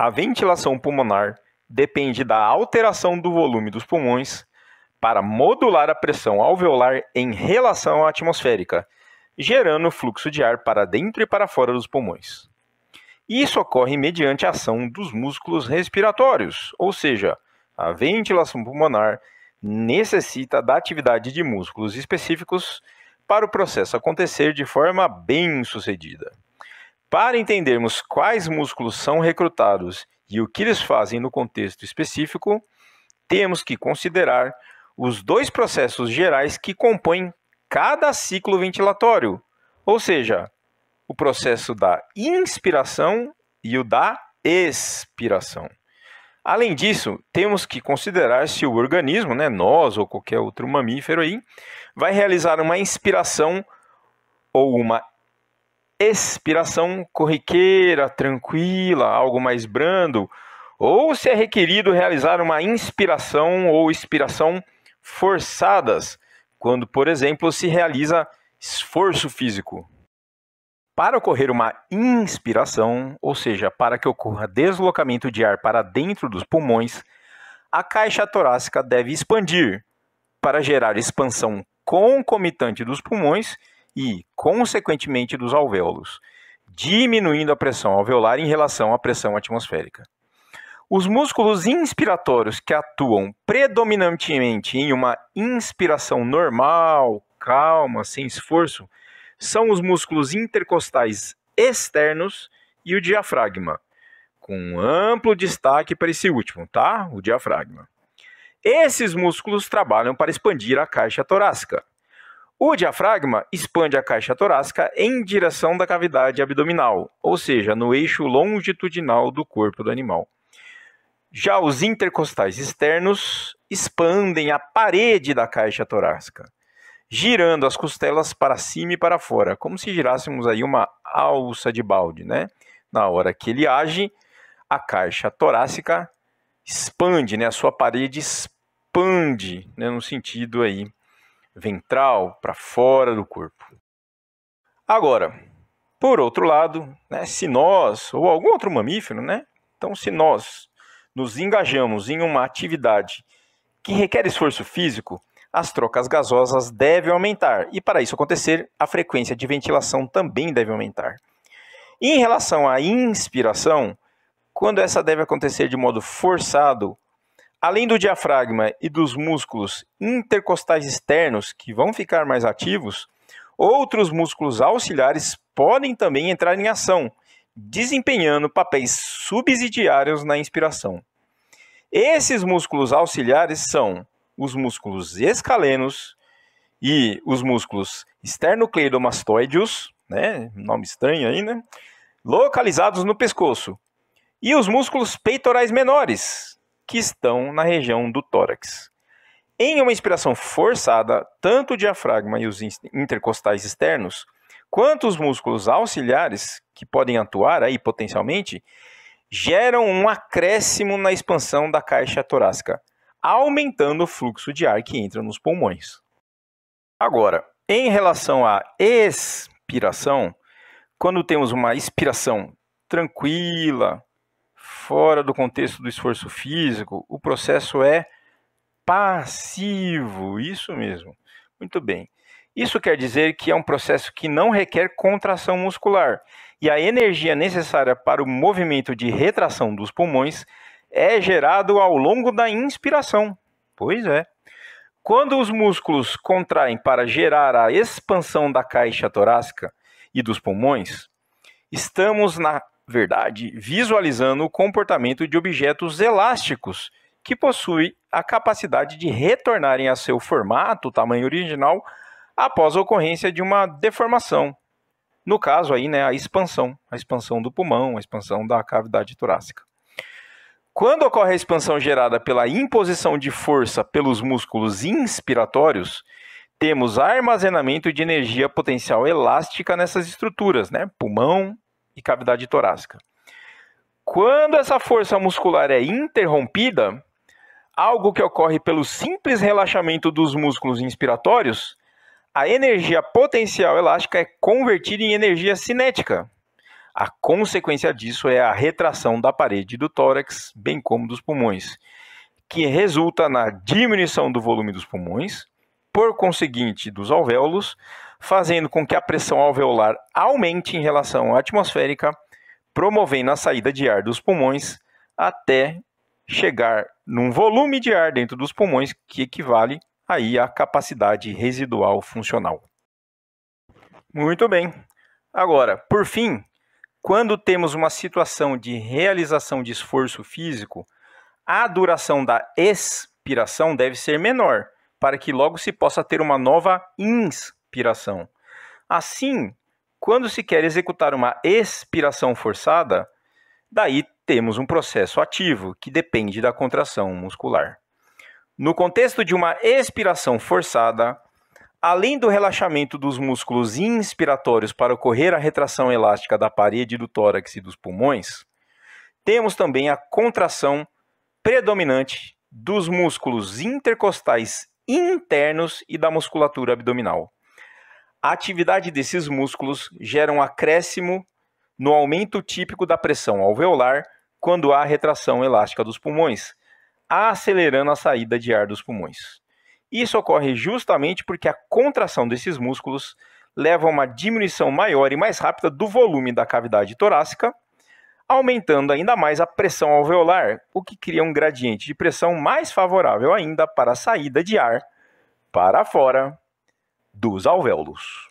A ventilação pulmonar depende da alteração do volume dos pulmões para modular a pressão alveolar em relação à atmosférica, gerando fluxo de ar para dentro e para fora dos pulmões. Isso ocorre mediante a ação dos músculos respiratórios, ou seja, a ventilação pulmonar necessita da atividade de músculos específicos para o processo acontecer de forma bem sucedida. Para entendermos quais músculos são recrutados e o que eles fazem no contexto específico, temos que considerar os dois processos gerais que compõem cada ciclo ventilatório, ou seja, o processo da inspiração e o da expiração. Além disso, temos que considerar se o organismo, né, nós ou qualquer outro mamífero aí, vai realizar uma inspiração ou uma expiração corriqueira, tranquila, algo mais brando, ou se é requerido realizar uma inspiração ou expiração forçadas, quando, por exemplo, se realiza esforço físico. Para ocorrer uma inspiração, ou seja, para que ocorra deslocamento de ar para dentro dos pulmões, a caixa torácica deve expandir para gerar expansão concomitante dos pulmões e, consequentemente, dos alvéolos, diminuindo a pressão alveolar em relação à pressão atmosférica. Os músculos inspiratórios que atuam predominantemente em uma inspiração normal, calma, sem esforço, são os músculos intercostais externos e o diafragma, com amplo destaque para esse último, tá? O diafragma. Esses músculos trabalham para expandir a caixa torácica, o diafragma expande a caixa torácica em direção da cavidade abdominal, ou seja, no eixo longitudinal do corpo do animal. Já os intercostais externos expandem a parede da caixa torácica, girando as costelas para cima e para fora, como se girássemos aí uma alça de balde, né? Na hora que ele age, a caixa torácica expande, né? A sua parede expande, né? No sentido aí ventral, para fora do corpo. Agora, por outro lado, né, se nós, ou algum outro mamífero, né, então se nós nos engajamos em uma atividade que requer esforço físico, as trocas gasosas devem aumentar, e para isso acontecer, a frequência de ventilação também deve aumentar. Em relação à inspiração, quando essa deve acontecer de modo forçado, Além do diafragma e dos músculos intercostais externos, que vão ficar mais ativos, outros músculos auxiliares podem também entrar em ação, desempenhando papéis subsidiários na inspiração. Esses músculos auxiliares são os músculos escalenos e os músculos esternocleidomastoideus, né, nome estranho aí, né, localizados no pescoço, e os músculos peitorais menores, que estão na região do tórax. Em uma inspiração forçada, tanto o diafragma e os intercostais externos, quanto os músculos auxiliares, que podem atuar aí potencialmente, geram um acréscimo na expansão da caixa torácica, aumentando o fluxo de ar que entra nos pulmões. Agora, em relação à expiração, quando temos uma expiração tranquila, fora do contexto do esforço físico, o processo é passivo. Isso mesmo. Muito bem. Isso quer dizer que é um processo que não requer contração muscular e a energia necessária para o movimento de retração dos pulmões é gerado ao longo da inspiração. Pois é. Quando os músculos contraem para gerar a expansão da caixa torácica e dos pulmões, estamos na verdade, visualizando o comportamento de objetos elásticos, que possuem a capacidade de retornarem a seu formato, tamanho original, após a ocorrência de uma deformação. No caso aí, né, a expansão, a expansão do pulmão, a expansão da cavidade torácica. Quando ocorre a expansão gerada pela imposição de força pelos músculos inspiratórios, temos armazenamento de energia potencial elástica nessas estruturas, né? Pulmão, e cavidade torácica. Quando essa força muscular é interrompida, algo que ocorre pelo simples relaxamento dos músculos inspiratórios, a energia potencial elástica é convertida em energia cinética. A consequência disso é a retração da parede do tórax, bem como dos pulmões, que resulta na diminuição do volume dos pulmões, por conseguinte dos alvéolos, fazendo com que a pressão alveolar aumente em relação à atmosférica, promovendo a saída de ar dos pulmões até chegar num volume de ar dentro dos pulmões que equivale aí à capacidade residual funcional. Muito bem. Agora, por fim, quando temos uma situação de realização de esforço físico, a duração da expiração deve ser menor, para que logo se possa ter uma nova inspiração inspiração. Assim, quando se quer executar uma expiração forçada, daí temos um processo ativo que depende da contração muscular. No contexto de uma expiração forçada, além do relaxamento dos músculos inspiratórios para ocorrer a retração elástica da parede do tórax e dos pulmões, temos também a contração predominante dos músculos intercostais internos e da musculatura abdominal. A atividade desses músculos gera um acréscimo no aumento típico da pressão alveolar quando há retração elástica dos pulmões, acelerando a saída de ar dos pulmões. Isso ocorre justamente porque a contração desses músculos leva a uma diminuição maior e mais rápida do volume da cavidade torácica, aumentando ainda mais a pressão alveolar, o que cria um gradiente de pressão mais favorável ainda para a saída de ar para fora dos alvéolos.